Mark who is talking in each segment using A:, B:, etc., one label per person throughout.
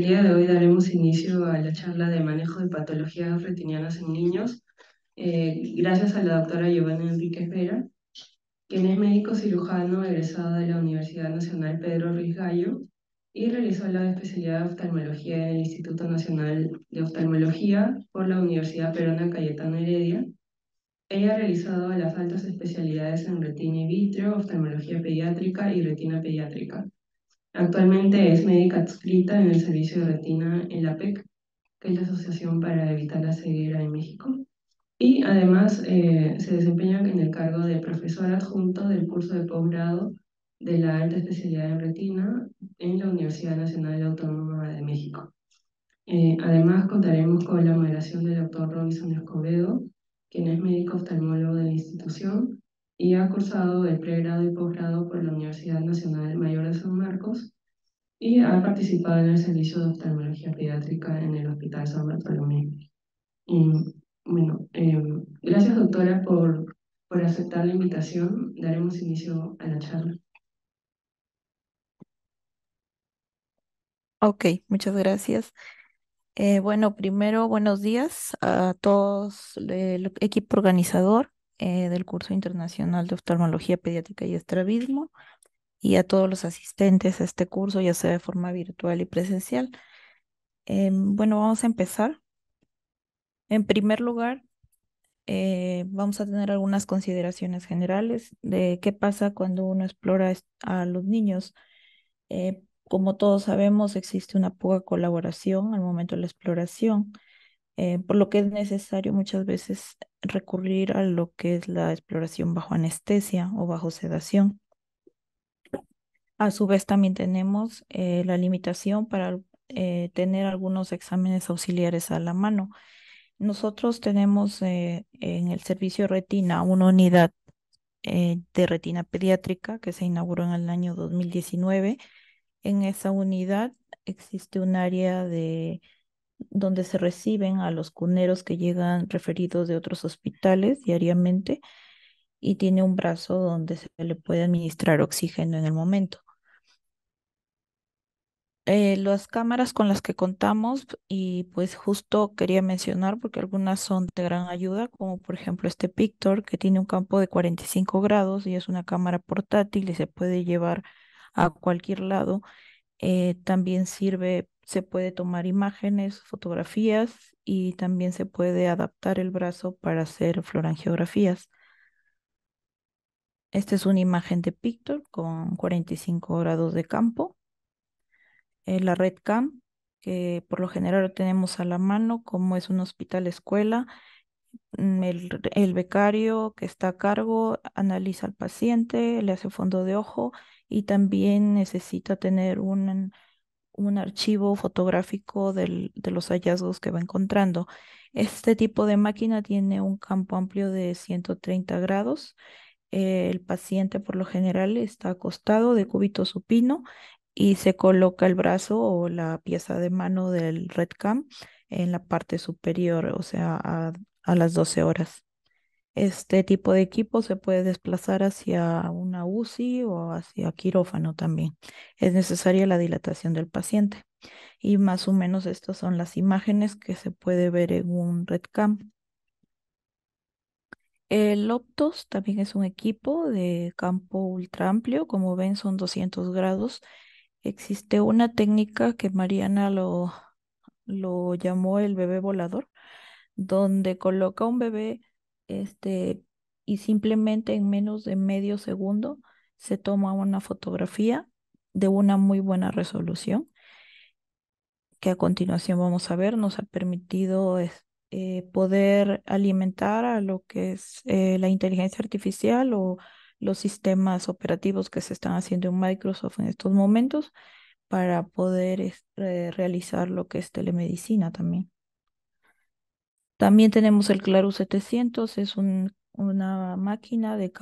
A: El día de hoy daremos
B: inicio a la charla de manejo de patologías retinianas en niños, eh, gracias a la doctora Giovanna Enriquez Vera, quien es médico cirujano egresado de la Universidad Nacional Pedro Ruiz Gallo y realizó la especialidad de oftalmología en el Instituto Nacional de Oftalmología por la Universidad Perona Cayetano Heredia. Ella ha realizado las altas especialidades en retina y vitro, oftalmología pediátrica y retina pediátrica. Actualmente es médica adscrita en el servicio de retina en la PEC, que es la Asociación para Evitar la Ceguera en México, y además eh, se desempeña en el cargo de profesor adjunto del curso de posgrado de la alta especialidad en retina en la Universidad Nacional Autónoma de México. Eh, además, contaremos con la moderación del doctor Robinson Escobedo, quien es médico oftalmólogo de la institución y ha cursado el pregrado y posgrado por la Universidad Nacional Mayor de San Marcos y ha participado en el servicio de oftalmología pediátrica en el Hospital San Bartolomé. Y bueno, em, gracias doctora por, por aceptar la invitación. Daremos inicio a la charla.
C: Ok, muchas gracias. Eh, bueno, primero, buenos días a todos el equipo organizador eh, del curso internacional de oftalmología pediátrica y estrabismo y a todos los asistentes a este curso, ya sea de forma virtual y presencial. Em, bueno, vamos a empezar. En primer lugar, eh, vamos a tener algunas consideraciones generales de qué pasa cuando uno explora a los niños. Eh, como todos sabemos, existe una poca colaboración al momento de la exploración. Eh, por lo que es necesario muchas veces recurrir a lo que es la exploración bajo anestesia o bajo sedación. A su vez también tenemos eh, la limitación para eh, tener algunos exámenes auxiliares a la mano. Nosotros tenemos en el servicio retina una unidad de retina pediátrica que se inauguró en el año 2019. En esa unidad existe un área de donde se reciben a los cuneros que llegan referidos de otros hospitales diariamente y tiene un brazo donde se le puede administrar oxígeno en el momento. Eh, las cámaras con las que contamos y pues justo quería mencionar porque algunas son de gran ayuda, como por ejemplo este Pictor que tiene un campo de 45 grados y es una cámara portátil y se puede llevar a cualquier lado. Eh, también sirve se puede tomar imágenes, fotografías y también se puede adaptar el brazo para hacer florangiografías. Esta es una imagen de Pictor con 45 grados de campo. Eh, la red CAM, que por lo general lo tenemos a la mano, como es un hospital-escuela, mm, el, becario que está a cargo analiza al paciente, le hace fondo de ojo y también necesita tener un un archivo fotográfico de los hallazgos que va encontrando. Este tipo de máquina tiene un campo amplio de 130 grados. El paciente por lo general está acostado de cúbito supino y se coloca el brazo o la pieza de mano del RedCam en la parte superior, o sea, a, a las 12 horas este tipo de equipo se puede desplazar hacia una UCI o hacia quirófano también. Es necesaria la dilatación del paciente. Y más o menos estas son las imágenes que se puede ver en un RedCam. El Optos también es un equipo de campo ultra amplio, como ven son 200 grados. Existe una técnica que Mariana lo, lo llamó el bebé volador, donde coloca un bebé este, y simplemente en menos de medio segundo se toma una fotografía de una muy buena resolución que a continuación vamos a ver nos ha permitido es, eh, poder alimentar a lo que es eh, la inteligencia artificial o los sistemas operativos que se están haciendo en Microsoft en estos momentos para poder este, realizar lo que es telemedicina también. También tenemos el Claro 700, es una máquina de,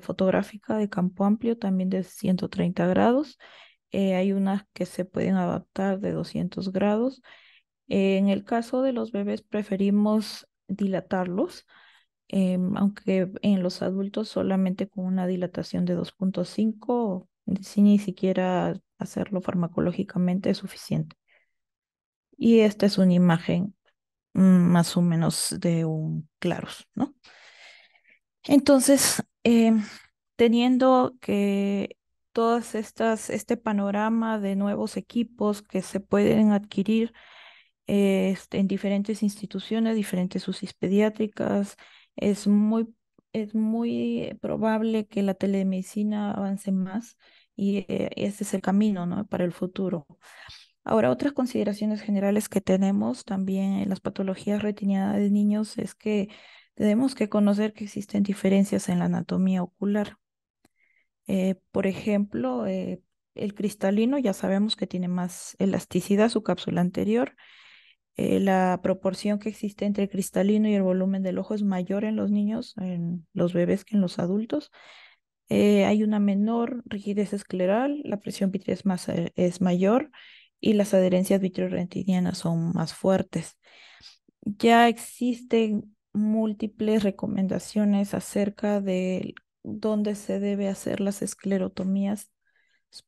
C: fotográfica de campo amplio, también de 130 grados. Eh, hay unas que se pueden adaptar de 200 grados. Eh, en el caso de los bebés preferimos dilatarlos, em, aunque en los adultos solamente con una dilatación de 2.5, sin ni siquiera hacerlo farmacológicamente es suficiente. Y esta es una imagen Mm, más o menos de un claros, ¿no? Entonces, eh, teniendo que todas estas, este panorama de nuevos equipos que se pueden adquirir eh, este, en diferentes instituciones, diferentes UCIs pediátricas, es muy, es muy probable que la telemedicina avance más y este ese es el camino, ¿no? Para el futuro. Ahora, otras consideraciones generales que tenemos también en las patologías retinianas de niños es que tenemos que conocer que existen diferencias en la anatomía ocular. Eh, por ejemplo, eh, el cristalino ya sabemos que tiene más elasticidad su cápsula anterior. Eh, la proporción que existe entre el cristalino y el volumen del ojo es mayor en los niños, en los bebés, que en los adultos. hay una menor rigidez escleral, la presión vitrea más, es mayor y las adherencias vitrorentinianas son más fuertes. Ya existen múltiples recomendaciones acerca de dónde se debe hacer las esclerotomías,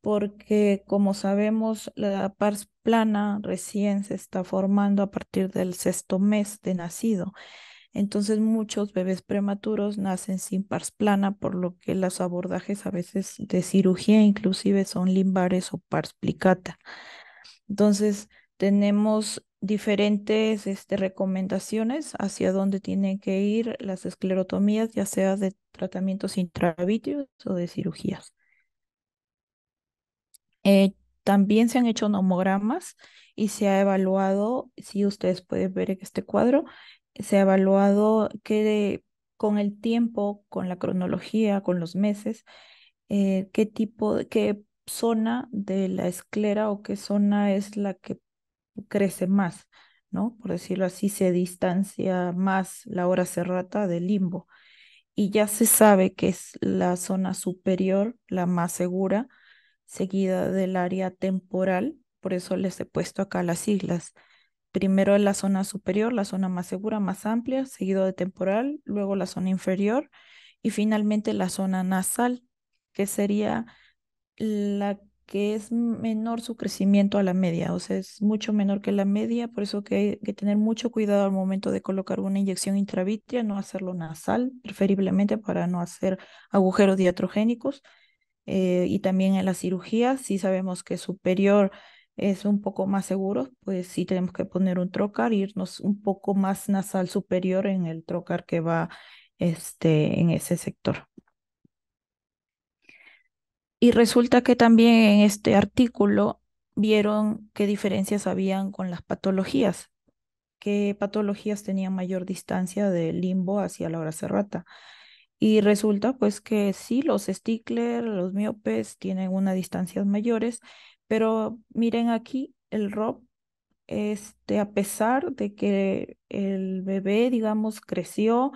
C: porque como sabemos, la pars plana recién se está formando a partir del sexto mes de nacido. Entonces muchos bebés prematuros nacen sin pars plana, por lo que los abordajes a veces de cirugía inclusive son limbares o pars plicata. Entonces, tenemos diferentes este, recomendaciones hacia dónde tienen que ir las esclerotomías, ya sea de tratamientos intravítreos o de cirugías. Eh, también se han hecho nomogramas y se ha evaluado, si ustedes pueden ver en este cuadro, se ha evaluado que con el tiempo, con la cronología, con los meses, eh, qué tipo, qué zona de la esclera o qué zona es la que crece más, ¿no? Por decirlo así, se distancia más la hora cerrata del limbo. Y ya se sabe que es la zona superior, la más segura, seguida del área temporal, por eso les he puesto acá las siglas. Primero la zona superior, la zona más segura, más amplia, seguido de temporal, luego la zona inferior y finalmente la zona nasal, que sería la que es menor su crecimiento a la media, o sea, es mucho menor que la media, por eso que hay que tener mucho cuidado al momento de colocar una inyección intravítrea, no hacerlo nasal, preferiblemente para no hacer agujeros diatrogénicos. Eh, y también en la cirugía, si sabemos que superior es un poco más seguro, pues sí tenemos que poner un trocar, irnos un poco más nasal superior en el trocar que va este, en ese sector. Y resulta que también en este artículo vieron qué diferencias habían con las patologías, qué patologías tenían mayor distancia del limbo hacia la hora cerrata Y resulta pues que sí, los Stickler, los miopes tienen unas distancias mayores, pero miren aquí el ROP, este, a pesar de que el bebé, digamos, creció,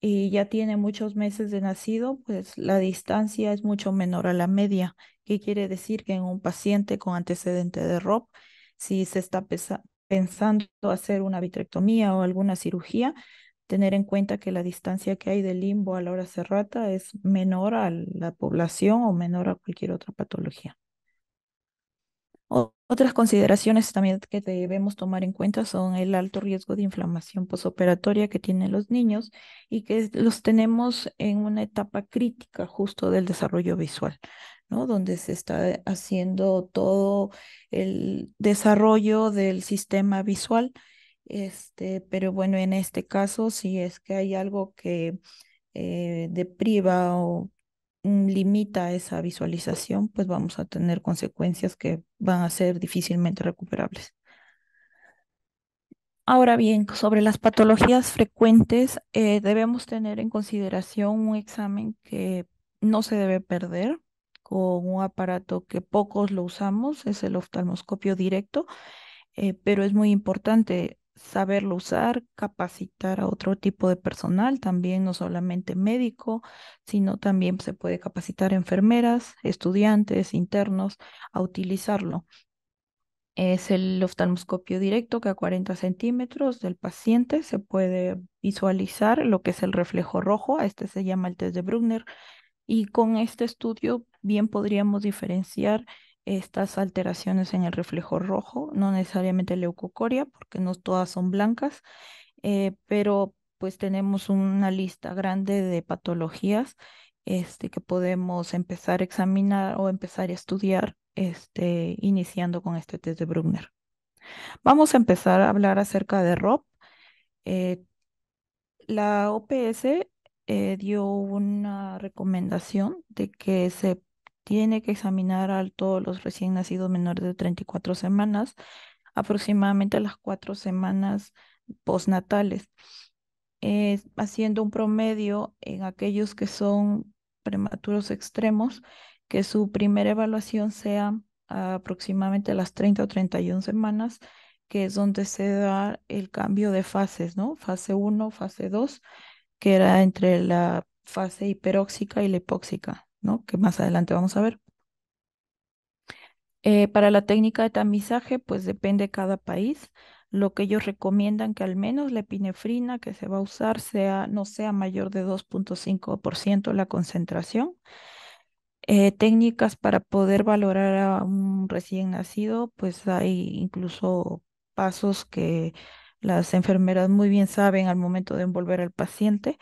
C: y ya tiene muchos meses de nacido, pues la distancia es mucho menor a la media, que quiere decir que en un paciente con antecedente de ROP, si se está pensando hacer una vitrectomía o alguna cirugía, tener en cuenta que la distancia que hay del limbo a la hora cerrata es menor a la población o menor a cualquier otra patología otras consideraciones también que debemos tomar en cuenta son el alto riesgo de inflamación posoperatoria que tienen los niños y que los tenemos en una etapa crítica justo del desarrollo visual. ¿no? donde se está haciendo todo el desarrollo del sistema visual. Este, pero bueno, en este caso, si es que hay algo que eh, depriva o Mm, limita esa visualización, pues vamos a tener consecuencias que van a ser difícilmente recuperables. Ahora bien, sobre las patologías frecuentes, eh, debemos tener en consideración un examen que no se debe perder con un aparato que pocos lo usamos, es el oftalmoscopio directo, eh, pero es muy importante saberlo usar, capacitar a otro tipo de personal, también no solamente médico, sino también se puede capacitar a enfermeras, estudiantes, internos, a utilizarlo. Es el oftalmoscopio directo que a 40 centímetros del paciente se puede visualizar lo que es el reflejo rojo, este se llama el test de Brugner, y con este estudio bien podríamos diferenciar estas alteraciones en el reflejo rojo, no necesariamente leucocoria, porque no todas son blancas, eh, pero pues tenemos una lista grande de patologías este, que podemos empezar a examinar o empezar a estudiar este, iniciando con este test de Brugner. Vamos a empezar a hablar acerca de ROP. Eh, la OPS eh, dio una recomendación de que se tiene que examinar a todos los recién nacidos menores de 34 semanas, aproximadamente a las cuatro semanas postnatales, eh, haciendo un promedio en aquellos que son prematuros extremos, que su primera evaluación sea aproximadamente a las 30 o 31 semanas, que es donde se da el cambio de fases, ¿no? Fase 1, fase 2, que era entre la fase hiperóxica y la hipóxica. ¿no? que más adelante vamos a ver. Eh, para la técnica de tamizaje, pues depende cada país. Lo que ellos recomiendan que al menos la epinefrina que se va a usar sea, no sea mayor de 2.5% la concentración. Eh, técnicas para poder valorar a un recién nacido, pues hay incluso pasos que las enfermeras muy bien saben al momento de envolver al paciente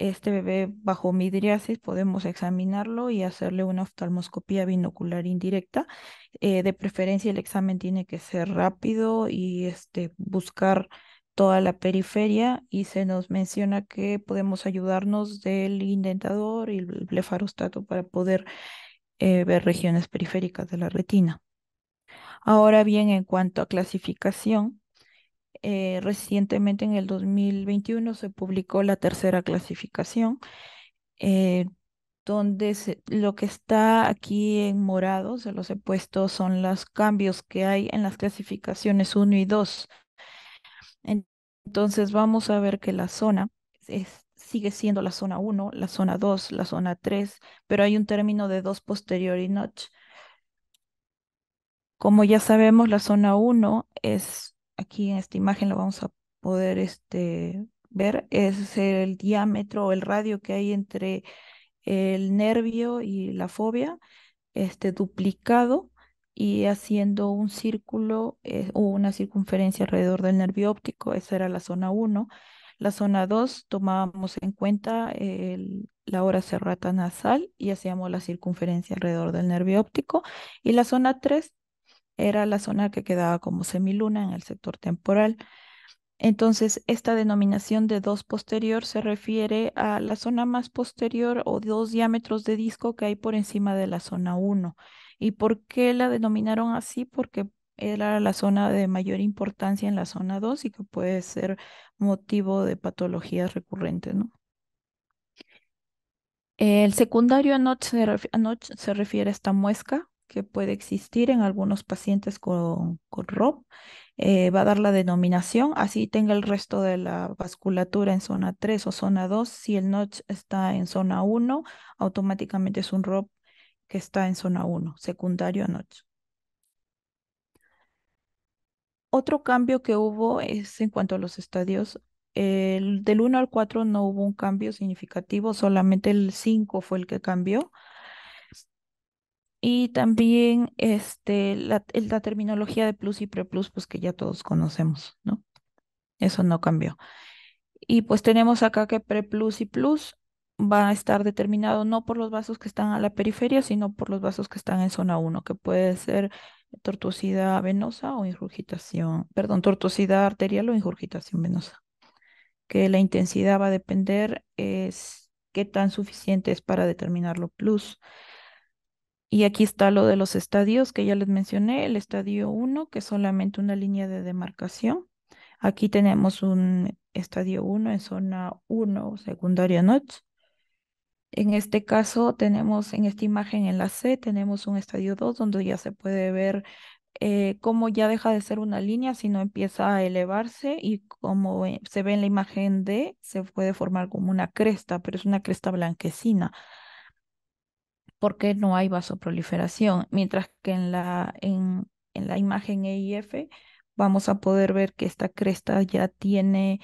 C: este bebé bajo midriasis podemos examinarlo y hacerle una oftalmoscopía binocular indirecta. Eh, de preferencia el examen tiene que ser rápido y este, buscar toda la periferia y se nos menciona que podemos ayudarnos del indentador y el blefarostato para poder eh, ver regiones periféricas de la retina. Ahora bien, en cuanto a clasificación, eh, recientemente en el 2021 se publicó la tercera clasificación, eh, donde lo que está aquí en morado, se los he puesto, son los cambios que hay en las clasificaciones 1 y 2. Entonces vamos a ver que la zona sigue siendo la zona 1, la zona 2, la zona 3, pero hay un término de 2 posterior y notch. Como ya sabemos, la zona 1 es aquí en esta imagen lo vamos a poder este, ver, es el diámetro, o el radio que hay entre el nervio y la fobia, este, duplicado y haciendo un círculo eh, o una circunferencia alrededor del nervio óptico, esa era la zona 1. La zona 2 tomábamos en cuenta la hora serrata nasal y hacíamos la circunferencia alrededor del nervio óptico. Y la zona 3 era la zona que quedaba como semiluna en el sector temporal. Entonces, esta denominación de 2 posterior se refiere a la zona más posterior o dos diámetros de disco que hay por encima de la zona 1. ¿Y por qué la denominaron así? Porque era la zona de mayor importancia en la zona 2 y que puede ser motivo de patologías recurrentes, ¿no? El secundario anoche se, se refiere a esta muesca que puede existir en algunos pacientes con, ROP. Eh, va a dar la denominación, así tenga el resto de la vasculatura en zona 3 o zona 2. Si el notch está en zona 1, automáticamente es un ROP que está en zona 1, secundario a notch. Otro cambio que hubo es en cuanto a los estadios. del 1 al 4 no hubo un cambio significativo, solamente el 5 fue el que cambió. Y también este, la, terminología de plus y preplus, pues que ya todos conocemos, ¿no? Eso no cambió. Y pues tenemos acá que preplus y plus va a estar determinado no por los vasos que están a la periferia, sino por los vasos que están en zona 1, que puede ser tortuosidad venosa o injurgitación perdón, tortuosidad arterial o injurgitación venosa. Que la intensidad va a depender es qué tan suficiente es para determinarlo plus y aquí está lo de los estadios que ya les mencioné, el estadio 1, que es solamente una línea de demarcación. Aquí tenemos un estadio 1 en zona 1, secundaria noche En este caso tenemos, en esta imagen en la C, tenemos un estadio 2 donde ya se puede ver eh, cómo ya deja de ser una línea, sino empieza a elevarse y como eh, se ve en la imagen D, se puede formar como una cresta, pero es una cresta blanquecina porque no hay vasoproliferación, mientras que en la, en, en la imagen EIF vamos a poder ver que esta cresta ya tiene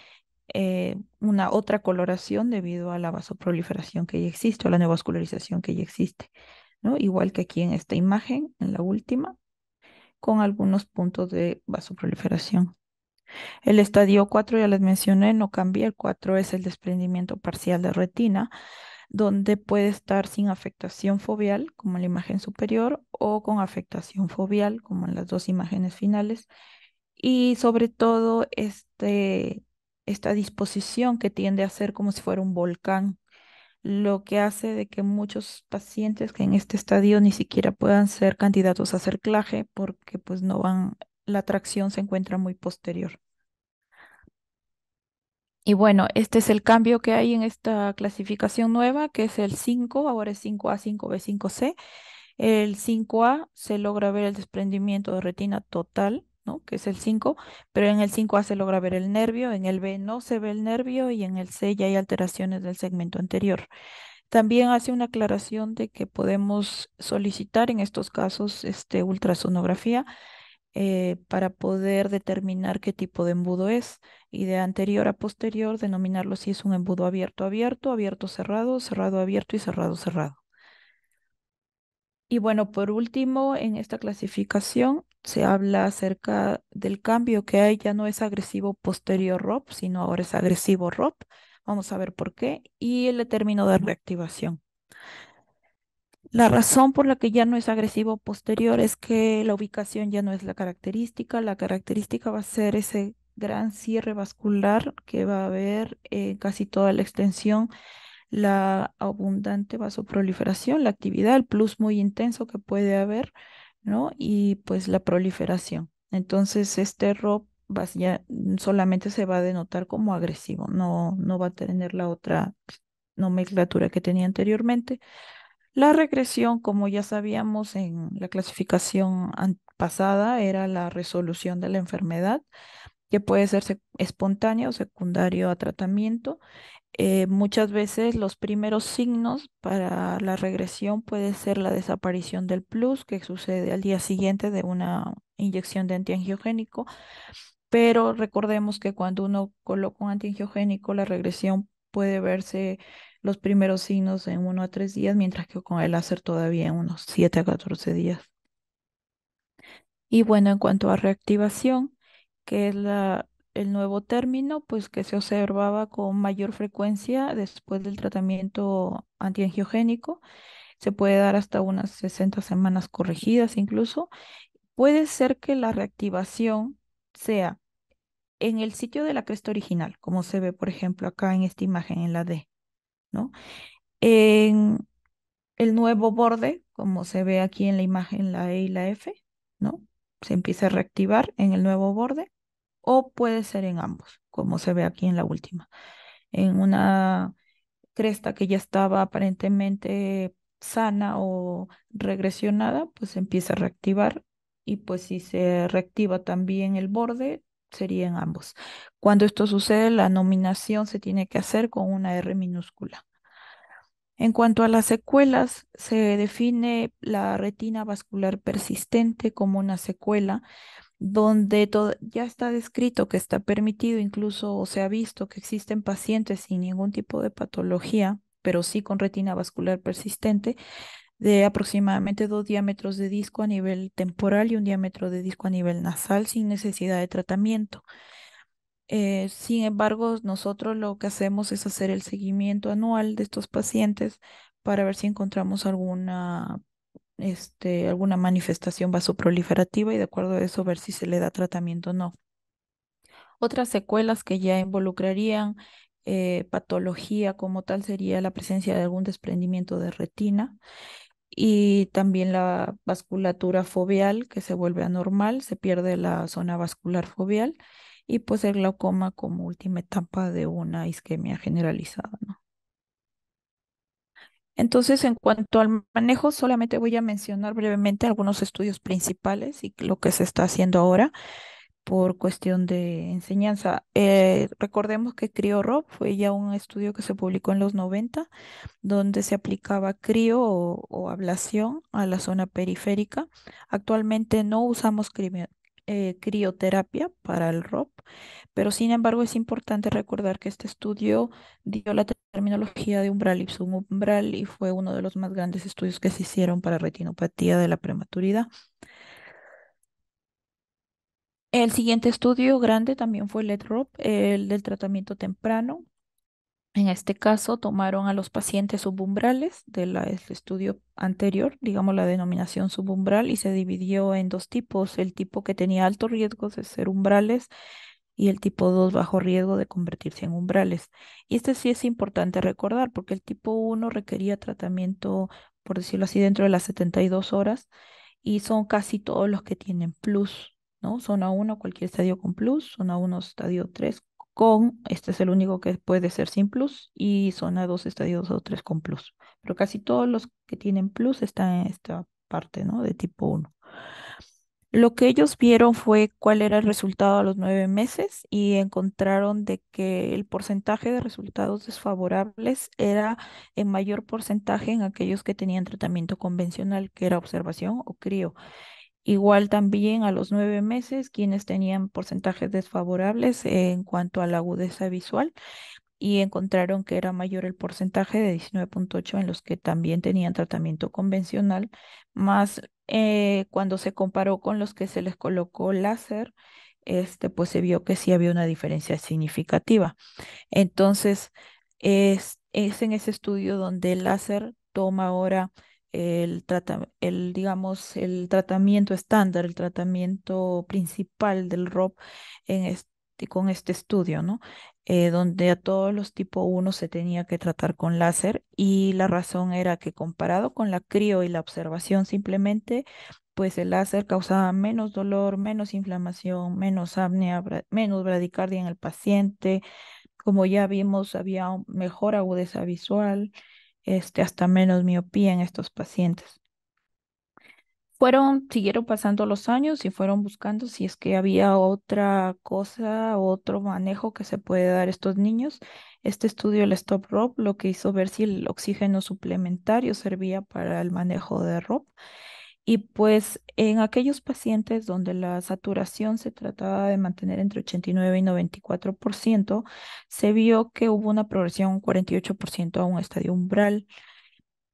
C: eh, una otra coloración debido a la vasoproliferación que ya existe o la neovascularización que ya existe, ¿no? Igual que aquí en esta imagen, en la última, con algunos puntos de vasoproliferación. El estadio 4 ya les mencioné, no cambia, el 4 es el desprendimiento parcial de retina, donde puede estar sin afectación foveal, como en la imagen superior, o con afectación foveal, como en las dos imágenes finales. Y sobre todo, este, esta disposición que tiende a ser como si fuera un volcán, lo que hace de que muchos pacientes que en este estadio ni siquiera puedan ser candidatos a cerclaje porque pues no van, la tracción se encuentra muy posterior. Y bueno, este es el cambio que hay en esta clasificación nueva, que es el 5, ahora es 5A, 5B, 5C. El 5A se logra ver el desprendimiento de retina total, ¿no? que es el 5, pero en el 5A se logra ver el nervio, en el B no se ve el nervio y en el C ya hay alteraciones del segmento anterior. También hace una aclaración de que podemos solicitar en estos casos este, ultrasonografía eh, para poder determinar qué tipo de embudo es y de anterior a posterior denominarlo si es un embudo abierto abierto, abierto cerrado, cerrado abierto y cerrado cerrado. Y bueno, por último, en esta clasificación se habla acerca del cambio que hay, ya no es agresivo posterior ROP, sino ahora es agresivo ROP. Vamos a ver por qué. Y el término de reactivación. La razón por la que ya no es agresivo posterior es que la ubicación ya no es la característica, la característica va a ser ese gran cierre vascular que va a haber en casi toda la extensión, la abundante vasoproliferación, la actividad, el plus muy intenso que puede haber, ¿no? Y pues la proliferación. Entonces, este ROP ya, solamente se va a denotar como agresivo, no, no va a tener la otra pues, nomenclatura que tenía anteriormente. La regresión, como ya sabíamos en la clasificación pasada, era la resolución de la enfermedad, que puede ser espontánea o secundario a tratamiento. Eh, muchas veces los primeros signos para la regresión puede ser la desaparición del plus, que sucede al día siguiente de una inyección de antiangiogénico, pero recordemos que cuando uno coloca un antiangiogénico, la regresión puede verse los primeros signos en uno a tres días, mientras que con el láser todavía en unos 7 a 14 días. Y bueno, en cuanto a reactivación, que es el nuevo término, pues que se observaba con mayor frecuencia después del tratamiento antiangiogénico, se puede dar hasta unas 60 semanas corregidas incluso. Puede ser que la reactivación sea en el sitio de la cresta original, como se ve por ejemplo acá en esta imagen en la D, en el nuevo borde, como se ve aquí en la imagen, la E y la F, ¿no? Se empieza a reactivar en el nuevo borde o puede ser en ambos, como se ve aquí en la última. En una cresta que ya estaba aparentemente sana o regresionada, pues se empieza a reactivar y pues si se reactiva también el borde, sería en ambos. Cuando esto sucede, la nominación se tiene que hacer con una R minúscula. En cuanto a las secuelas, se define la retina vascular persistente como una secuela donde ya está descrito que está permitido, incluso se ha visto que existen pacientes sin ningún tipo de patología, pero sí con retina vascular persistente, de aproximadamente dos diámetros de disco a nivel temporal y un diámetro de disco a nivel nasal sin necesidad de tratamiento. Eh, sin embargo, nosotros lo que hacemos es hacer el seguimiento anual de estos pacientes para ver si encontramos alguna, este, alguna manifestación vasoproliferativa y de acuerdo a eso ver si se le da tratamiento o no. Otras secuelas que ya involucrarían eh, patología como tal sería la presencia de algún desprendimiento de retina y también la vasculatura foveal que se vuelve anormal, se pierde la zona vascular foveal y pues el glaucoma como última etapa de una isquemia generalizada. Entonces, en cuanto al manejo, solamente voy a mencionar brevemente algunos estudios principales y lo que se está haciendo ahora por cuestión de enseñanza. Eh, recordemos que Crio fue ya un estudio que se publicó en los 90, donde se aplicaba CRIO o, ablación a la zona periférica. Actualmente no usamos eh, crioterapia para el ROP, pero sin embargo es importante recordar que este estudio dio la terminología de umbral y y fue uno de los más grandes estudios que se hicieron para retinopatía de la prematuridad. El siguiente estudio grande también fue el del tratamiento temprano. En este caso tomaron a los pacientes subumbrales del estudio anterior, digamos la denominación subumbral, y se dividió en dos tipos, el tipo que tenía alto riesgo de ser umbrales y el tipo 2 bajo riesgo de convertirse en umbrales. Y este sí es importante recordar porque el tipo 1 requería tratamiento, por decirlo así, dentro de las 72 horas y son casi todos los que tienen plus ¿no? Zona 1, cualquier estadio con plus, zona 1, estadio 3 con, este es el único que puede ser sin plus, y zona 2, estadio 2 o 3 con plus. Pero casi todos los que tienen plus están en esta parte, ¿no? De tipo 1. Lo que ellos vieron fue cuál era el resultado a los nueve meses y encontraron de que el porcentaje de resultados desfavorables era en mayor porcentaje en aquellos que tenían tratamiento convencional, que era observación o crío. Igual también a los nueve meses, quienes tenían porcentajes desfavorables en cuanto a la agudeza visual y encontraron que era mayor el porcentaje de 19.8 en los que también tenían tratamiento convencional, más eh, cuando se comparó con los que se les colocó láser, este, pues se vio que sí había una diferencia significativa. Entonces, es, es en ese estudio donde el láser toma ahora el, digamos, el tratamiento estándar, el tratamiento principal del ROP en este, con este estudio, ¿no? Eh, donde a todos los tipo 1 se tenía que tratar con láser y la razón era que comparado con la crio y la observación simplemente, pues el láser causaba menos dolor, menos inflamación, menos apnea, menos bradicardia en el paciente. Como ya vimos, había mejor agudeza visual, este, hasta menos miopía en estos pacientes. Fueron, siguieron pasando los años y fueron buscando si es que había otra cosa, otro manejo que se puede dar a estos niños. Este estudio, el Stop ROP, lo que hizo ver si el oxígeno suplementario servía para el manejo de ROP. Y pues en aquellos pacientes donde la saturación se trataba de mantener entre 89 y 94%, se vio que hubo una progresión 48% a un estadio umbral,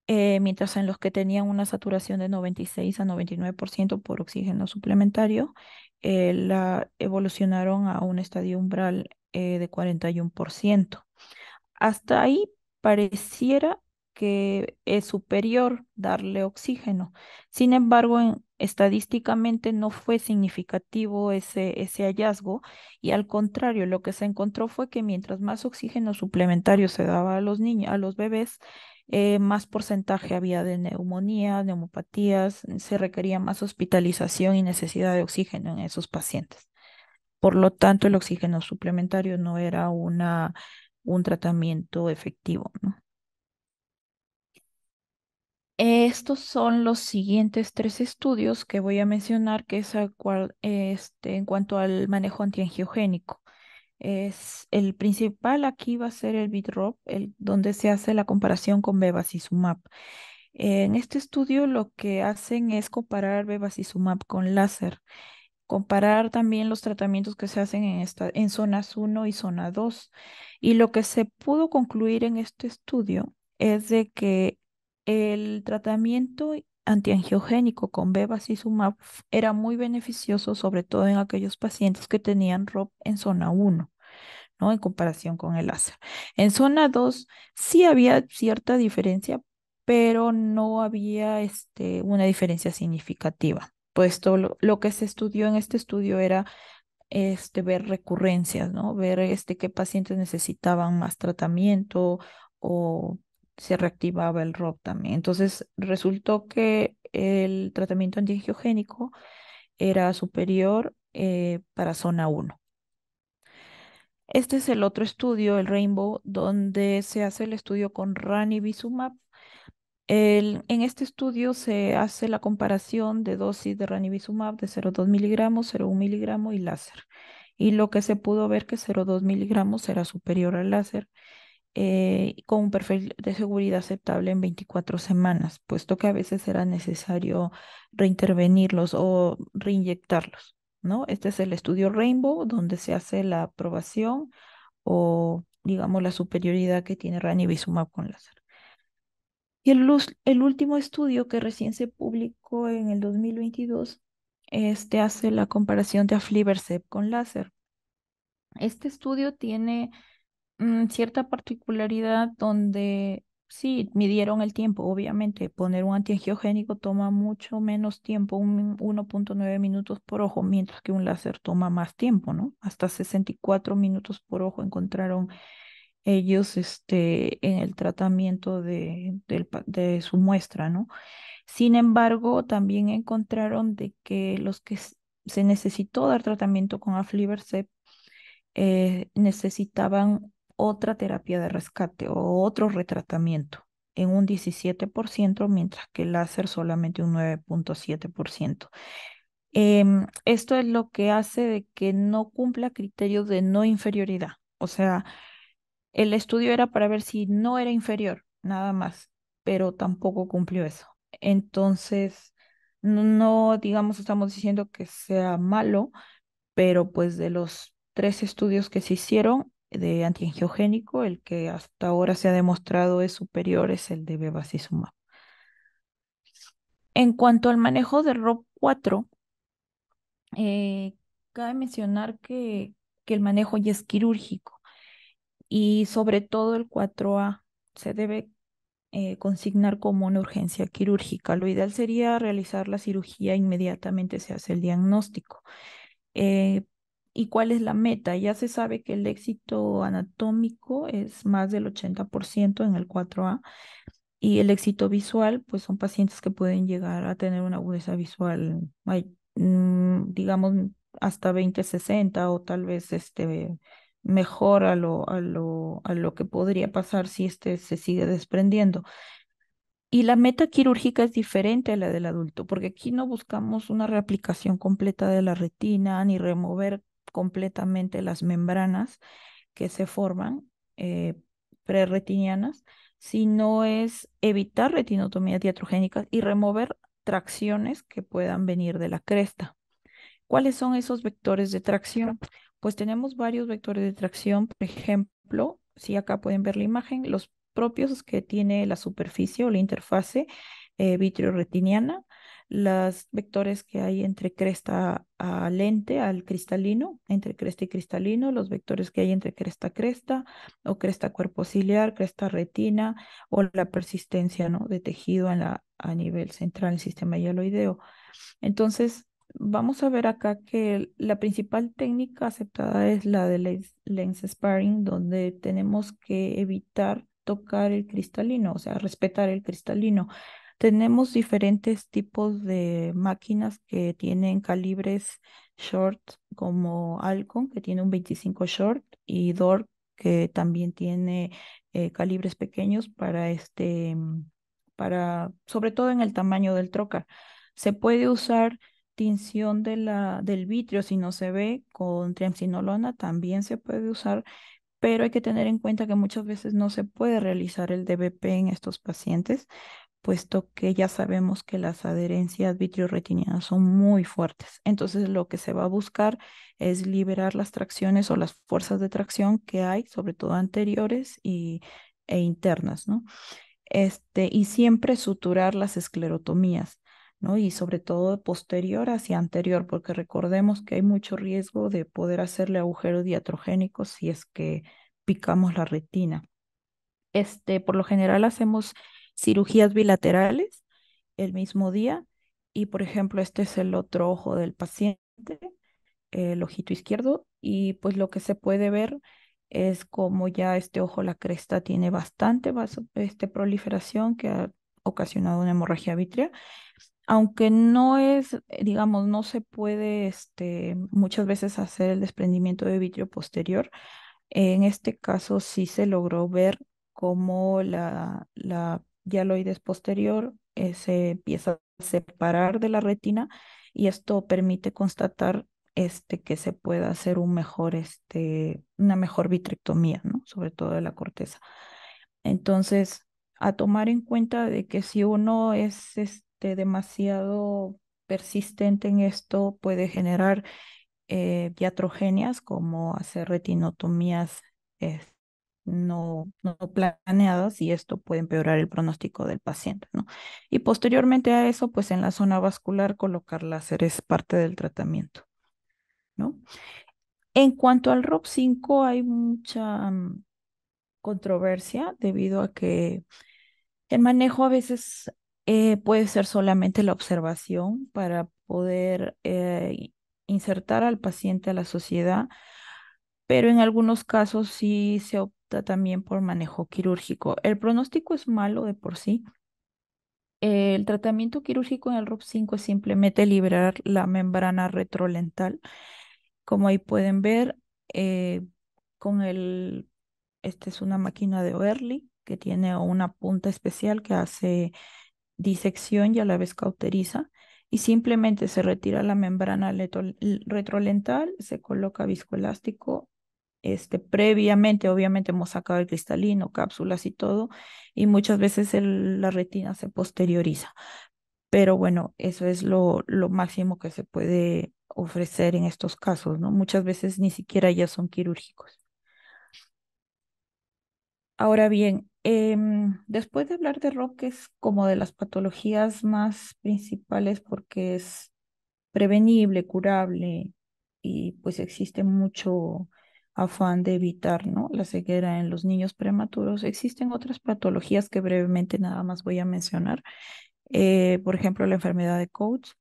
C: eh, mientras en los que tenían una saturación de 96 a 99% por oxígeno suplementario, eh, la evolucionaron a un estadio umbral eh, de 41%. Hasta ahí pareciera que es superior darle oxígeno. Sin embargo, estadísticamente no fue significativo ese, ese hallazgo y al contrario, lo que se encontró fue que mientras más oxígeno suplementario se daba a los niños, a los bebés, eh, más porcentaje había de neumonía, neumopatías, se requería más hospitalización y necesidad de oxígeno en esos pacientes. Por lo tanto, el oxígeno suplementario no era una, un tratamiento efectivo. ¿no? Estos son los siguientes tres estudios que voy a mencionar, que es este, en cuanto al manejo antiangiogénico. Es, el principal aquí va a ser el BIDROP, el, donde se hace la comparación con bevacizumab. En este estudio lo que hacen es comparar bevacizumab con láser, comparar también los tratamientos que se hacen en, esta, en zonas 1 y zona 2. Y lo que se pudo concluir en este estudio es de que el tratamiento antiangiogénico con bevacizumab era muy beneficioso, sobre todo en aquellos pacientes que tenían ROP en zona 1. ¿no? en comparación con el láser. En zona 2 sí había cierta diferencia, pero no había este, una diferencia significativa, puesto lo, lo que se estudió en este estudio era este, ver recurrencias, ¿no? ver este, qué pacientes necesitaban más tratamiento o se reactivaba el ROP también. Entonces resultó que el tratamiento antiangiogénico era superior eh, para zona 1. Este es el otro estudio, el Rainbow, donde se hace el estudio con ranibizumab. El, en este estudio se hace la comparación de dosis de ranibizumab de 0,2 miligramos, 0,1 miligramo y láser. Y lo que se pudo ver que 0,2 miligramos era superior al láser eh, con un perfil de seguridad aceptable en 24 semanas, puesto que a veces era necesario reintervenirlos o reinyectarlos. ¿no? Este es el estudio Rainbow, donde se hace la aprobación o, digamos, la superioridad que tiene ranibizumab con láser. Y el, el último estudio que recién se publicó en el 2022 este hace la comparación de aflibercept con láser. Este estudio tiene Mm, cierta particularidad donde sí, midieron el tiempo, obviamente. Poner un antiangiogénico toma mucho menos tiempo, 1.9 minutos por ojo, mientras que un láser toma más tiempo, ¿no? Hasta 64 minutos por ojo encontraron ellos este, en el tratamiento de, su muestra, ¿no? Sin embargo, también encontraron de que los que se necesitó dar tratamiento con aflibercept eh, necesitaban otra terapia de rescate o otro retratamiento en un 17%, mientras que el láser solamente un 9.7%. Em, esto es lo que hace de que no cumpla criterios de no inferioridad. O sea, el estudio era para ver si no era inferior, nada más, pero tampoco cumplió eso. Entonces, no digamos, estamos diciendo que sea malo, pero pues de los tres estudios que se hicieron, de antiangiogénico, el que hasta ahora se ha demostrado es superior, es el de bevacizumab. En cuanto al manejo de ROP4, eh, cabe mencionar que, que el manejo ya es quirúrgico y sobre todo el 4A se debe eh, consignar como una urgencia quirúrgica. Lo ideal sería realizar la cirugía inmediatamente se hace el diagnóstico. Eh, y cuál es la meta. Ya se sabe que el éxito anatómico es más del 80% en el 4A y el éxito visual, pues son pacientes que pueden llegar a tener una agudeza visual, mm, digamos, hasta 20-60 o tal vez este, mejor a lo, a, lo, a lo que podría pasar si este se sigue desprendiendo. Y la meta quirúrgica es diferente a la del adulto, porque aquí no buscamos una reaplicación completa de la retina ni remover completamente las membranas que se forman eh, si sino es evitar retinotomías diatrogénicas y remover tracciones que puedan venir de la cresta. ¿Cuáles son esos vectores de tracción? Pues tenemos varios vectores de tracción, por ejemplo, si acá pueden ver la imagen, los propios que tiene la superficie o la interfase eh, retiniana los vectores que hay entre cresta a lente, al cristalino, entre cresta y cristalino, los vectores que hay entre cresta cresta, o cresta cuerpo ciliar, cresta retina, o la persistencia ¿no? de tejido en la, a nivel central, el sistema hialoideo. Entonces, vamos a ver acá que la principal técnica aceptada es la de lens, lens sparring, donde tenemos que evitar tocar el cristalino, o sea, respetar el cristalino. Tenemos diferentes tipos de máquinas que tienen calibres short como Alcon, que tiene un 25 short, y Dor, que también tiene eh, calibres pequeños para este, mm, para, sobre todo en el tamaño del trocar. Se puede usar tinción de del vitrio si no se ve con triamcinolona, también se puede usar, pero hay que tener en cuenta que muchas veces no se puede realizar el DBP en estos pacientes puesto que ya sabemos que las adherencias vitriorretinianas son muy fuertes. Entonces lo que se va a buscar es liberar las tracciones o las fuerzas de tracción que hay, sobre todo anteriores y, e internas, ¿no? Este, y siempre suturar las esclerotomías. ¿no? Y sobre todo posterior hacia anterior, porque recordemos que hay mucho riesgo de poder hacerle agujeros diatrogénico si es que picamos la retina. Este, por lo general hacemos cirugías bilaterales el mismo día y, por ejemplo, este es el otro ojo del paciente, el ojito izquierdo, y pues lo que se puede ver es como ya este ojo, la cresta, tiene bastante este, proliferación que ha ocasionado una hemorragia vítrea. Aunque no es, digamos, no se puede este, muchas veces hacer el desprendimiento de vitrio posterior, en este caso sí se logró ver cómo la, la dialoides posterior eh, se empieza a separar de la retina y esto permite constatar este, que se pueda hacer un mejor, este, una mejor vitrectomía, ¿no? sobre todo de la corteza. Entonces, a tomar en cuenta de que si uno es este, demasiado persistente en esto, puede generar eh, diatrogenias como hacer retinotomías. Eh, no, no planeadas y esto puede empeorar el pronóstico del paciente, ¿no? Y posteriormente a eso, pues en la zona vascular colocar láser es parte del tratamiento, ¿no? En cuanto al ROP5 hay mucha mm, controversia debido a que el manejo a veces eh, puede ser solamente la observación para poder eh, insertar al paciente a la sociedad, pero en algunos casos sí se también por manejo quirúrgico. El pronóstico es malo de por sí. El tratamiento quirúrgico en el ROP5 es simplemente liberar la membrana retrolental. Como ahí pueden ver, eh, con el, esta es una máquina de Oerli que tiene una punta especial que hace disección y a la vez cauteriza y simplemente se retira la membrana retrolental, se coloca viscoelástico este, previamente, obviamente hemos sacado el cristalino, cápsulas y todo, y muchas veces la retina se posterioriza. Pero bueno, eso es lo, lo máximo que se puede ofrecer en estos casos, ¿no? Muchas veces ni siquiera ya son quirúrgicos. Ahora bien, em, después de hablar de roques es como de las patologías más principales porque es prevenible, curable y pues existe mucho, afán de evitar ¿no? la ceguera en los niños prematuros, existen otras patologías que brevemente nada más voy a mencionar. Eh, por ejemplo, la enfermedad de Coates.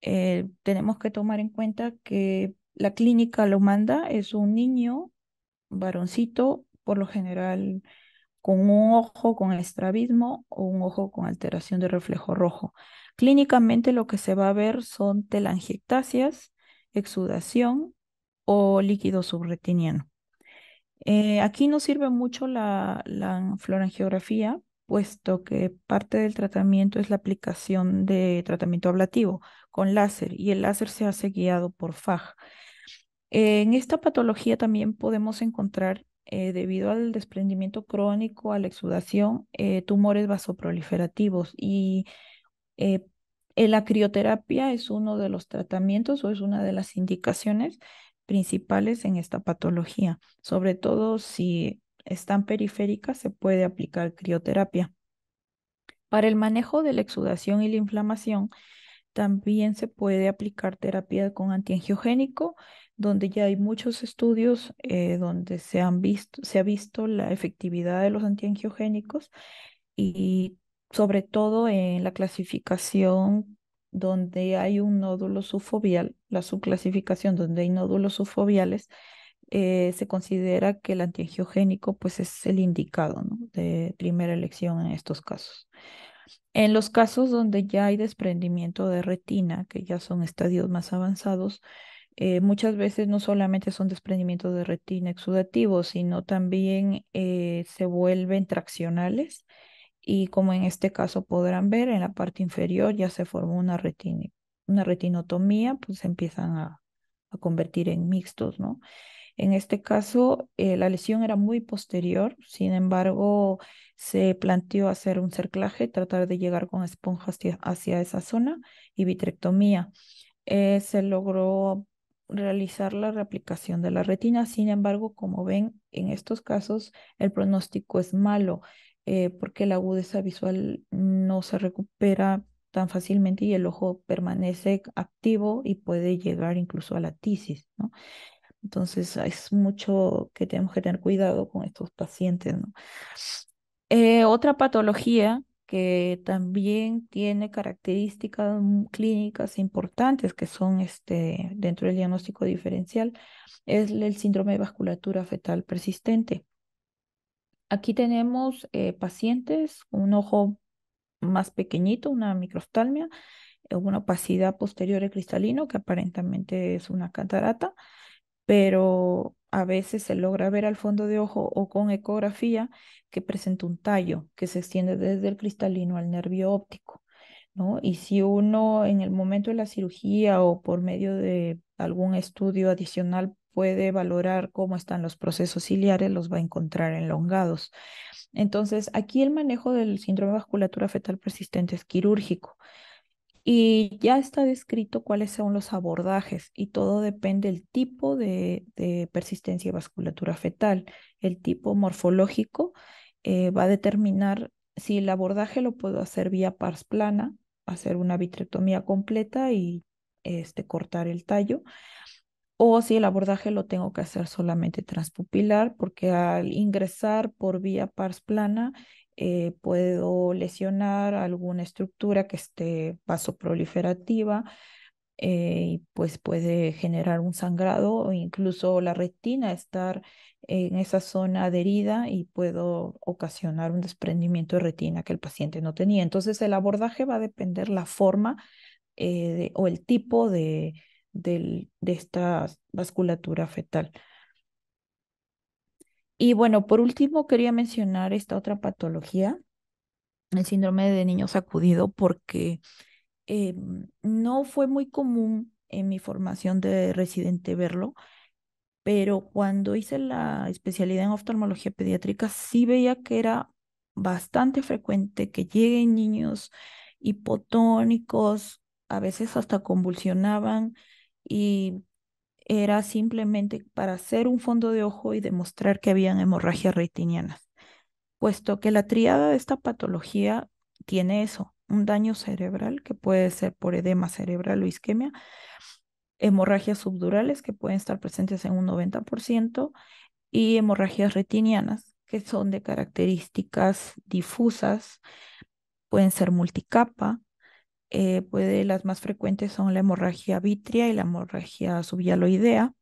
C: Eh, tenemos que tomar en cuenta que la clínica lo manda, es un niño varoncito, por lo general con un ojo con estrabismo o un ojo con alteración de reflejo rojo. Clínicamente lo que se va a ver son telangiectasias, exudación, o líquido subretiniano. Eh, aquí no sirve mucho la, la florangiografía, puesto que parte del tratamiento es la aplicación de tratamiento ablativo con láser y el láser se hace guiado por FAG. En esta patología también podemos encontrar, eh, debido al desprendimiento crónico, a la exudación, eh, tumores vasoproliferativos y la crioterapia es uno de los tratamientos o es una de las indicaciones principales en esta patología. Sobre todo si están periféricas, se puede aplicar crioterapia. Para el manejo de la exudación y la inflamación, también se puede aplicar terapia con antiangiogénico, donde ya hay muchos estudios eh, donde se, han visto, se ha visto la efectividad de los antiangiogénicos y sobre todo en la clasificación donde hay un nódulo sufobial, la subclasificación donde hay nódulos sufobiales, eh, se considera que el antiangiogénico pues, es el indicado de primera elección en estos casos. En los casos donde ya hay desprendimiento de retina, que ya son estadios más avanzados, eh, muchas veces no solamente son desprendimientos de retina exudativos, sino también eh, se vuelven traccionales y como en este caso podrán ver, en la parte inferior ya se formó una, una retinotomía, pues se empiezan a, convertir en mixtos, ¿no? En este caso, eh, la lesión era muy posterior, sin embargo, se planteó hacer un cerclaje, tratar de llegar con esponjas hacia esa zona y vitrectomía. Eh, se logró realizar la reaplicación de la retina. Sin embargo, como ven, en estos casos el pronóstico es malo, eh, porque la agudeza visual no se recupera tan fácilmente y el ojo permanece activo y puede llegar incluso a la tisis, ¿no? Entonces ah, es mucho que tenemos que tener cuidado con estos pacientes, eh, otra patología que también tiene características clínicas importantes que son este, dentro del diagnóstico diferencial es el síndrome de vasculatura fetal persistente. Aquí tenemos eh, pacientes con un ojo más pequeñito, una microstalmia, eh, una opacidad posterior de cristalino, que aparentemente es una catarata, pero a veces se logra ver al fondo de ojo o con ecografía que presenta un tallo que se extiende desde el cristalino al nervio óptico. ¿no? Y si uno en el momento de la cirugía o por medio de algún estudio adicional puede valorar cómo están los procesos ciliares, los va a encontrar elongados. Entonces, aquí el manejo del síndrome de vasculatura fetal persistente es quirúrgico. Y ya está descrito cuáles son los abordajes y todo depende del tipo de, persistencia de vasculatura fetal. El tipo morfológico eh, va a determinar si el abordaje lo puedo hacer vía pars plana, hacer una vitrectomía completa y este, cortar el tallo o si el abordaje lo tengo que hacer solamente transpupilar, porque al ingresar por vía pars plana eh, puedo lesionar alguna estructura que esté vasoproliferativa eh, y pues puede generar un sangrado o incluso la retina estar en esa zona adherida y puedo ocasionar un desprendimiento de retina que el paciente no tenía. Entonces el abordaje va a depender la forma eh, o el tipo de, del, de esta vasculatura fetal. Y bueno, por último quería mencionar esta otra patología, el síndrome de niño sacudido, porque em, no fue muy común en mi formación de residente verlo, pero cuando hice la especialidad en oftalmología pediátrica sí veía que era bastante frecuente que lleguen niños hipotónicos, a veces hasta convulsionaban y era simplemente para hacer un fondo de ojo y demostrar que habían hemorragias retinianas, puesto que la triada de esta patología tiene eso, un daño cerebral que puede ser por edema cerebral o isquemia, hemorragias subdurales que pueden estar presentes en un 90% y hemorragias retinianas que son de características difusas, pueden ser multicapa, eh, puede, las más frecuentes son la hemorragia vitrea y la hemorragia subialoidea,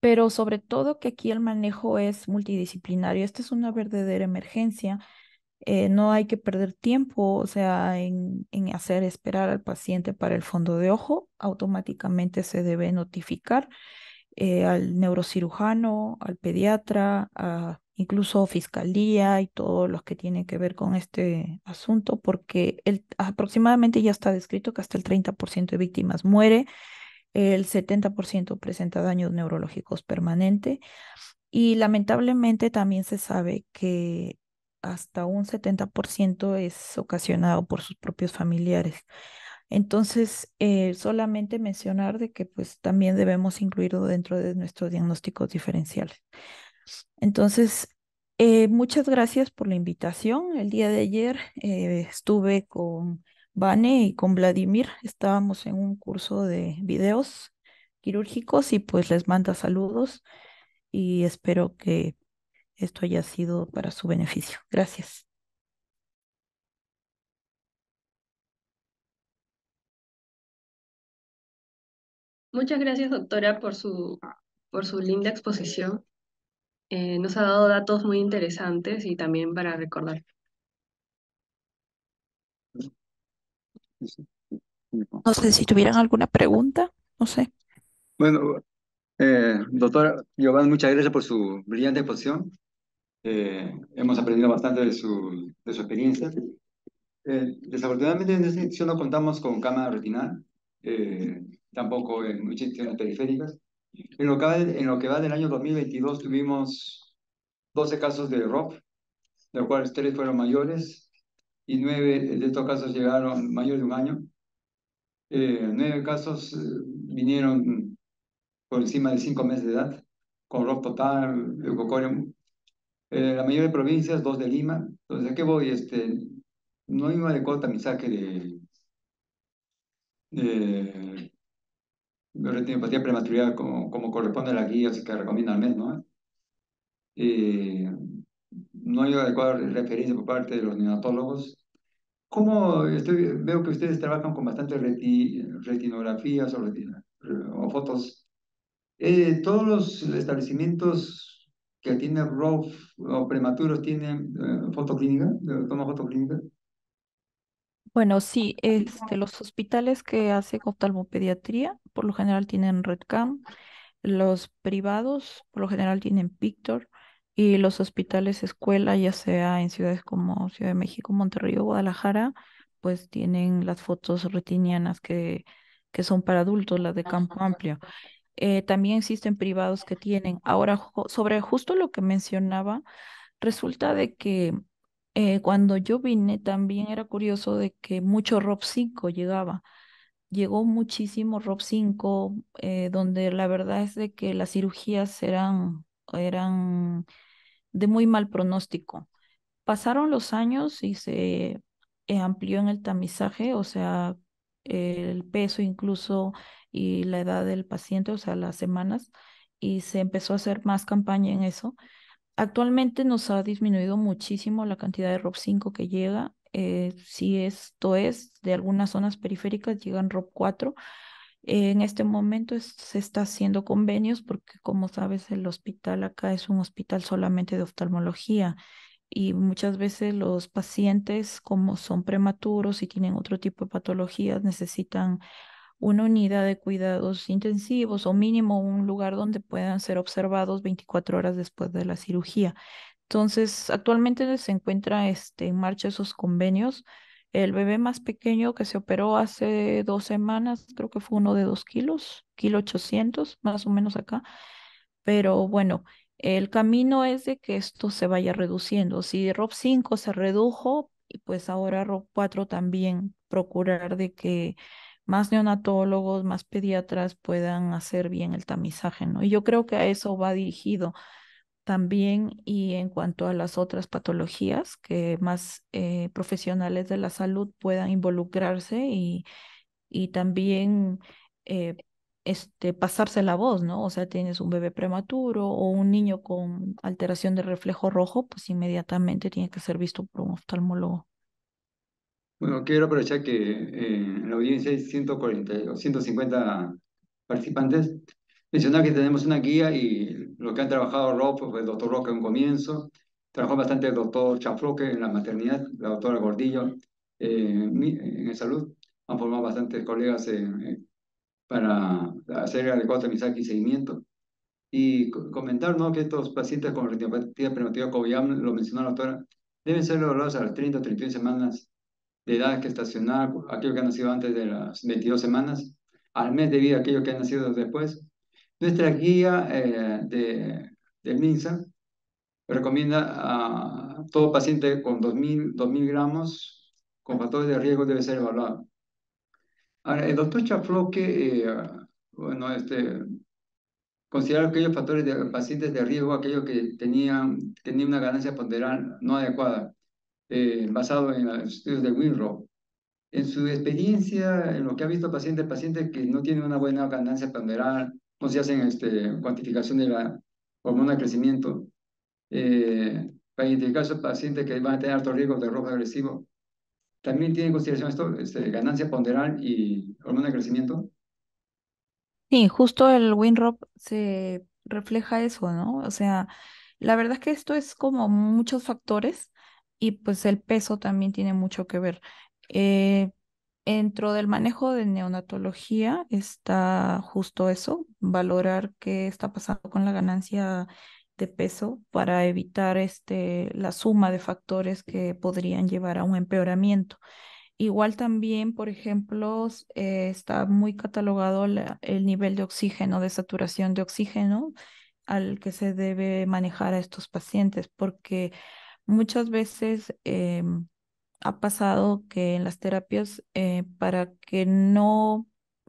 C: pero sobre todo que aquí el manejo es multidisciplinario. Esta es una verdadera emergencia. Eh, no hay que perder tiempo, o sea, en, hacer esperar al paciente para el fondo de ojo. Automáticamente se debe notificar eh, al neurocirujano, al pediatra, a incluso fiscalía y todos los que tienen que ver con este asunto, porque el, aproximadamente ya está descrito que hasta el 30% de víctimas muere, el 70% presenta daños neurológicos permanentes y lamentablemente también se sabe que hasta un 70% es ocasionado por sus propios familiares. Entonces, eh, solamente mencionar de que pues también debemos incluirlo dentro de nuestros diagnósticos diferenciales. Entonces, eh, muchas gracias por la invitación. El día de ayer eh, estuve con Vane y con Vladimir. Estábamos en un curso de videos quirúrgicos y pues les manda saludos y espero que esto haya sido para su beneficio. Gracias.
B: Muchas gracias, doctora, por su, por su linda exposición. Eh, nos ha dado datos muy interesantes y también para recordar.
C: No sé si tuvieran alguna pregunta, no sé.
A: Bueno, eh, doctora Giovanni, muchas gracias por su brillante exposición. Eh, hemos aprendido bastante de su, de su experiencia. Eh, desafortunadamente en esta institución no contamos con cámara retinal, tampoco en muchas instituciones periféricas. En lo, que va, del año 2022 tuvimos 12 casos de ROP, de los cuales 3 fueron mayores y 9 de estos casos llegaron mayores de un año. Eh, 9 casos eh, vinieron por encima de 5 meses de edad, con ROP total, leucocoria. Eh, la mayoría de provincias, 2 de Lima. Entonces, ¿a qué voy? Este, no iba de cuota mi saque de retinopatía prematura como, como corresponde a guía guías que recomienda al mes, ¿no? Eh, no hay adecuada referencia por parte de los neonatólogos. ¿Cómo veo que ustedes trabajan con bastante reti, retinografías o, fotos? Eh, ¿Todos los establecimientos que tienen ROF o prematuros tienen eh, fotoclínica? ¿Toma fotoclínica?
C: Bueno, sí, este, los hospitales que hace oftalmopediatría por lo general tienen RedCam, los privados por lo general tienen Pictor y los hospitales escuela, ya sea en ciudades como Ciudad de México, Monterrey o Guadalajara, pues tienen las fotos retinianas que, que son para adultos, las de campo amplio. Eh, también existen privados que tienen. Ahora, sobre justo lo que mencionaba, resulta de que eh, cuando yo vine también era curioso de que mucho Rob 5 llegaba. Llegó muchísimo Rob 5, eh, donde la verdad es de que las cirugías eran, eran de muy mal pronóstico. Pasaron los años y se eh, amplió en el tamizaje, o sea, el peso incluso y la edad del paciente, o sea, las semanas, y se empezó a hacer más campaña en eso actualmente nos ha disminuido muchísimo la cantidad de ROP 5 que llega. Eh, si esto es de algunas zonas periféricas, llegan ROP 4. en este momento se está haciendo convenios porque, como sabes, el hospital acá es un hospital solamente de oftalmología y muchas veces los pacientes, como son prematuros y tienen otro tipo de patologías, necesitan una unidad de cuidados intensivos o mínimo un lugar donde puedan ser observados 24 horas después de la cirugía. Entonces, actualmente se encuentra este, en marcha esos convenios. El bebé más pequeño que se operó hace dos semanas, creo que fue uno de dos kilos, kilo 800, más o menos acá. Pero bueno, el camino es de que esto se vaya reduciendo. Si ROP 5 se redujo, pues ahora ROP 4 también procurar de que más neonatólogos, más pediatras puedan hacer bien el tamizaje, ¿no? Y yo creo que a eso va dirigido también y en cuanto a las otras patologías, que más eh, profesionales de la salud puedan involucrarse y, y también eh, este, pasarse la voz, ¿no? O sea, tienes un bebé prematuro o un niño con alteración de reflejo rojo, pues inmediatamente tiene que ser visto por un oftalmólogo.
A: Bueno, quiero aprovechar que eh, en la audiencia hay 140 150 participantes. Mencionar que tenemos una guía y lo que han trabajado Rob, el doctor Roca en un comienzo, trabajó bastante el doctor Chafroque en la maternidad, la doctora Gordillo eh, en salud. Han formado bastantes colegas eh, para hacer adecuado misa y seguimiento. Y comentar ¿no? que estos pacientes con retinopatía prematura, como lo mencionó la doctora, deben ser evaluados a las 30 o 31 semanas de edad estacionar, aquello que ha nacido antes de las 22 semanas, al mes de vida, aquello que ha nacido después. Nuestra guía eh, de, del MINSA recomienda a todo paciente con 2.000, 2000 gramos con factores de riesgo debe ser evaluado. el doctor Chafloque, eh, bueno, este, considerar aquellos factores de pacientes de riesgo, aquellos que tenían, tenían una ganancia ponderal no adecuada. Eh, basado en los estudios de Winrop. En su experiencia, en lo que ha visto paciente, paciente que no tiene una buena ganancia ponderal, no se hacen este, cuantificación de la hormona de crecimiento, eh, para identificar a esos pacientes que van a tener alto riesgo de rojo agresivo, ¿también tiene en consideración esto, este, ganancia ponderal y hormona de crecimiento?
C: Sí, justo el WinROP se refleja eso, ¿no? O sea, la verdad es que esto es como muchos factores y pues el peso también tiene mucho que ver. Eh, dentro del manejo de neonatología está justo eso, valorar qué está pasando con la ganancia de peso para evitar este, la suma de factores que podrían llevar a un empeoramiento. Igual también, por ejemplo, eh, está muy catalogado el nivel de oxígeno, de saturación de oxígeno al que se debe manejar a estos pacientes, porque Muchas veces em, ha pasado que en las terapias, eh, para que no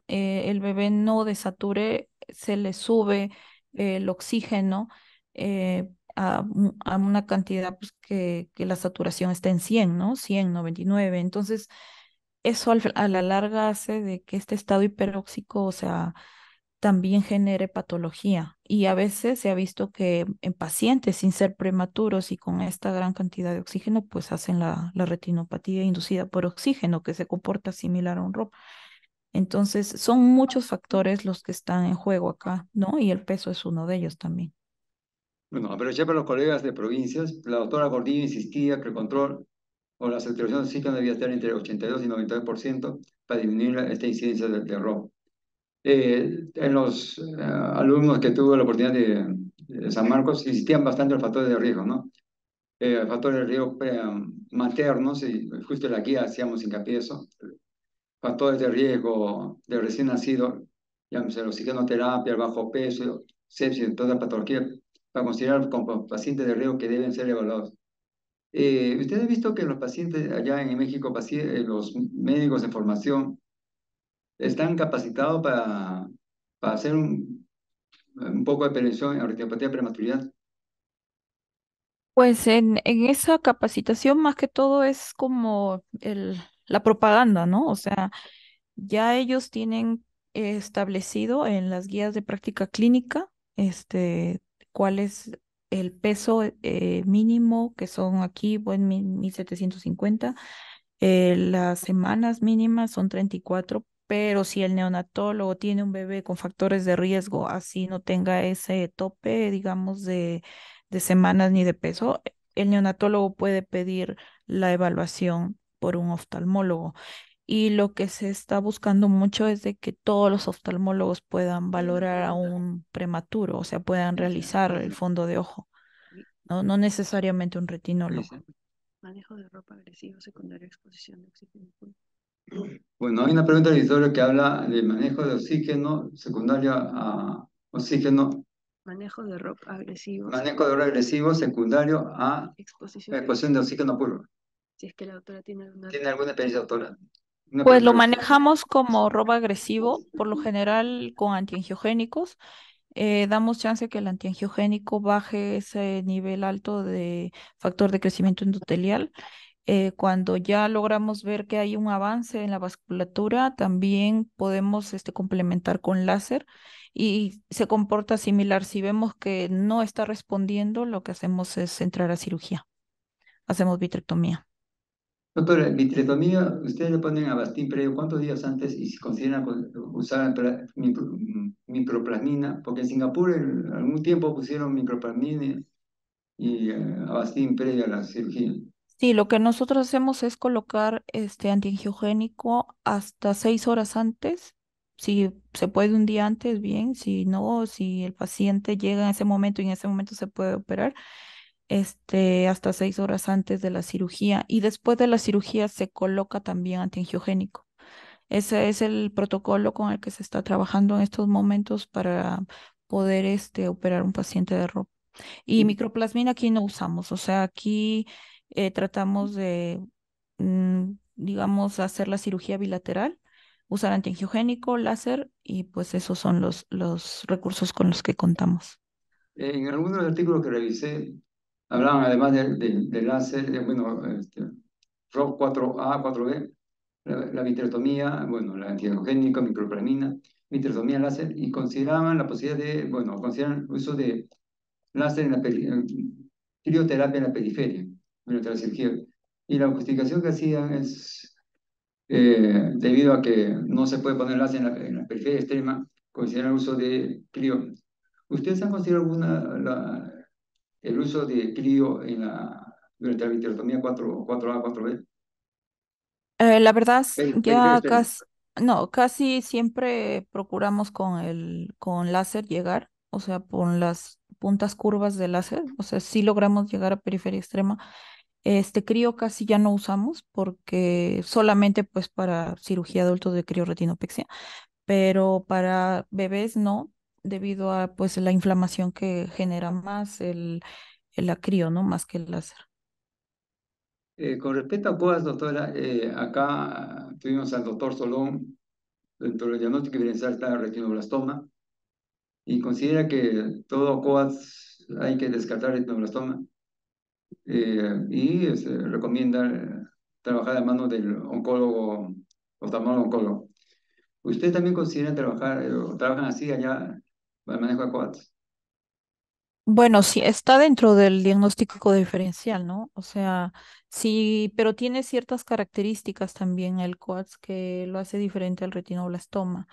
C: eh, el bebé no desature, se le sube el oxígeno eh, a, a, una cantidad pues, que, que, la saturación está en 100, ¿no? 100, 99. Entonces, eso a la larga hace de que este estado hiperóxico, o sea, también genere patología. Y a veces se ha visto que en pacientes sin ser prematuros y con esta gran cantidad de oxígeno, pues hacen la, la retinopatía inducida por oxígeno, que se comporta similar a un ROP. Entonces, son muchos factores los que están en juego acá, ¿no? Y el peso es uno de ellos también.
A: Bueno, ya para los colegas de provincias, la doctora Gordillo insistía que el control o la saturación de debía estar entre 82 y 92% para disminuir esta incidencia del, del ROP. Eh, en los eh, alumnos que tuve la oportunidad de, San Marcos insistían bastante en los factores de riesgo, ¿no? Eh, factores de riesgo maternos, y justo aquí hacíamos hincapié eso, factores de riesgo de recién nacido, llámese la oxigenoterapia, el bajo peso, sepsis, toda patología, para considerar como pacientes de riesgo que deben ser evaluados. Eh, Usted ha visto que los pacientes allá en México, los médicos de formación, están capacitados para, para hacer un, poco de prevención en osteopatía prematuridad?
C: Pues en, en esa capacitación más que todo es como la propaganda, ¿no? O sea, ya ellos tienen establecido en las guías de práctica clínica este, cuál es el peso eh, mínimo, que son aquí, bueno, pues, 1750. Eh, las semanas mínimas son 34 pero si el neonatólogo tiene un bebé con factores de riesgo, así no tenga ese tope, digamos, de, de semanas ni de peso, el neonatólogo puede pedir la evaluación por un oftalmólogo. Y lo que se está buscando mucho es de que todos los oftalmólogos puedan valorar a un prematuro, o sea, puedan realizar el fondo de ojo, no, no necesariamente un retinólogo.
B: Manejo de ropa agresiva, secundaria,
A: exposición de oxígeno. Bueno, hay una pregunta del auditorio que habla del manejo de oxígeno secundario a oxígeno.
B: Manejo de ROP agresivo. Manejo
A: de ROP agresivo secundario a exposición, de oxígeno puro. Si es que la doctora tiene alguna. experiencia doctora. pues lo manejamos
C: como robo agresivo, por lo general con antiangiogénicos. Eh, damos chance que el antiangiogénico baje ese nivel alto de factor de crecimiento endotelial eh, cuando ya logramos ver que hay un avance en la vasculatura, también podemos este, complementar con láser y se comporta similar. Si vemos que no está respondiendo, lo que hacemos es entrar a cirugía. Hacemos vitrectomía.
A: Doctora, eh, vitrectomía, ustedes le ponen a bastín previo, ¿cuántos días antes? Y si consideran usar microplasmina, porque en Singapur en algún tiempo pusieron microplasmina y eh, Avastin previo a la cirugía.
C: Sí, lo que nosotros hacemos es colocar este antiangiogénico hasta seis horas antes. Si se puede un día antes, bien. Si no, si el paciente llega en ese momento y en ese momento se puede operar, este, hasta seis horas antes de la cirugía. Y después de la cirugía se coloca también antiangiogénico. Ese es el protocolo con el que se está trabajando en estos momentos para poder este, operar un paciente de ropa. Y microplasmina aquí no usamos, o sea, aquí eh, tratamos de, mm, digamos, hacer la cirugía bilateral, usar antiangiogénico, láser y pues esos son los, los recursos con los que contamos.
A: En algunos artículos que revisé, hablaban además del de, láser, de, bueno, este, ROC 4A, 4B, la, la, bueno, la antiangiogénica, microplanina, vitrectomía láser, y consideraban la posibilidad de, bueno, consideran el uso de láser en la crioterapia en la periferia. Y la justificación que hacían es eh, debido a que no se puede poner láser en la, periferia extrema, considerar el uso de CRIO ¿Ustedes han considerado alguna la, el uso de CRIO en la, durante la vitrectomía 4, 4A, 4B?
C: la verdad, ya casi, no, casi siempre procuramos con el con láser llegar, o sea, con las puntas curvas del láser, o sea, si logramos llegar a periferia extrema este crío casi ya no usamos porque solamente pues para cirugía de de crioretinopexia, pero para bebés no, debido a pues la inflamación que genera más el, el acrío, ¿no? Más que el láser.
A: Eh, con respecto a COAS, doctora, eh, acá tuvimos al doctor Solón dentro del diagnóstico diferencial está retinoblastoma y considera que todo COAS hay que descartar retinoblastoma eh, y se recomienda eh, trabajar de mano del oncólogo, oftalmólogo oncólogo. ¿Ustedes también consideran trabajar eh, o trabajan así allá para el manejo de COATS?
C: Bueno, sí, está dentro del diagnóstico diferencial, ¿no? O sea, sí, pero tiene ciertas características también el COATS que lo hace diferente al retinoblastoma.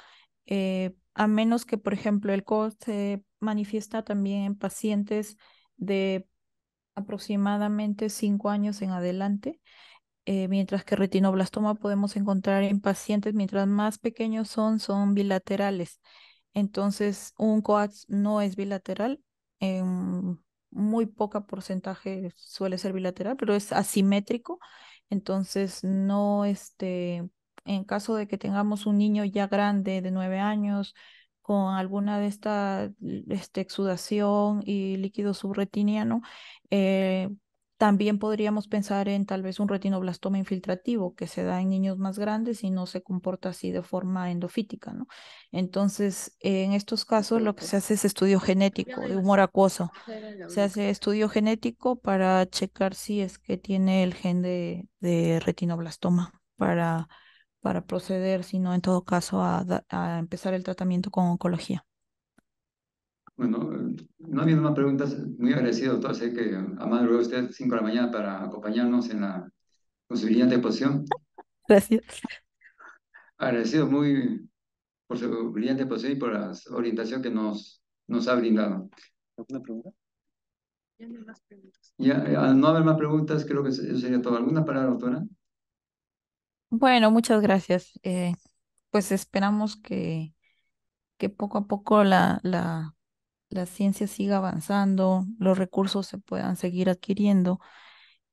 C: a menos que, por ejemplo, el COATS se manifiesta también en pacientes de aproximadamente cinco años en adelante, eh, mientras que retinoblastoma podemos encontrar en pacientes, mientras más pequeños son, son bilaterales. Entonces, un COAX no es bilateral, en muy poca porcentaje suele ser bilateral, pero es asimétrico. Entonces, no, este, en caso de que tengamos un niño ya grande de nueve años, con alguna de esta este, exudación y líquido subretiniano, eh, también podríamos pensar en tal vez un retinoblastoma infiltrativo que se da en niños más grandes y no se comporta así de forma endofítica, ¿no? Entonces, en estos casos lo que se hace es estudio genético de humor acuoso. Se hace estudio genético para checar si es que tiene el gen de, de retinoblastoma para para proceder, sino en todo caso a, empezar el tratamiento con oncología.
A: Bueno, eh, no habiendo más preguntas, muy agradecido, doctor. Sé que eh, a usted 5 de la mañana para acompañarnos en la brillante de exposición. Gracias. Agradecido muy por su brillante exposición y por la orientación que nos, nos ha brindado. ¿Alguna pregunta? Ya no hay más preguntas. Ya, eh, al no haber más preguntas, creo que eso sería todo. ¿Alguna palabra, doctora?
C: Bueno, muchas gracias. Eh, pues esperamos que, que poco a poco la, la, la ciencia siga avanzando, los recursos se puedan seguir adquiriendo.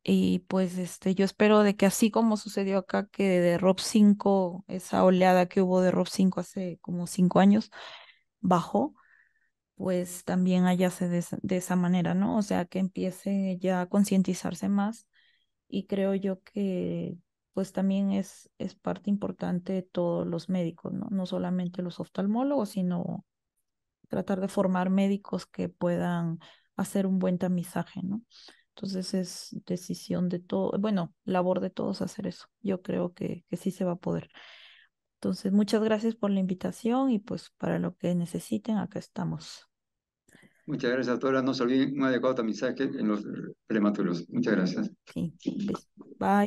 C: Y pues este, yo espero de que así como sucedió acá, que de Rob 5, esa oleada que hubo de Rob 5 hace como cinco años, bajó, pues también se de, de esa manera, ¿no? O sea, que empiece ya a concientizarse más. Y creo yo que pues también es, es parte importante de todos los médicos, ¿no? No solamente los oftalmólogos, sino tratar de formar médicos que puedan hacer un buen tamizaje, ¿no? Entonces es decisión de todo, bueno, labor de todos hacer eso. Yo creo que, que sí se va a poder. Entonces, muchas gracias por la invitación y pues para lo que necesiten, acá estamos.
A: Muchas gracias, doctora. No se olviden un adecuado tamizaje en los prematuros. Muchas gracias.
C: Sí, pues, bye.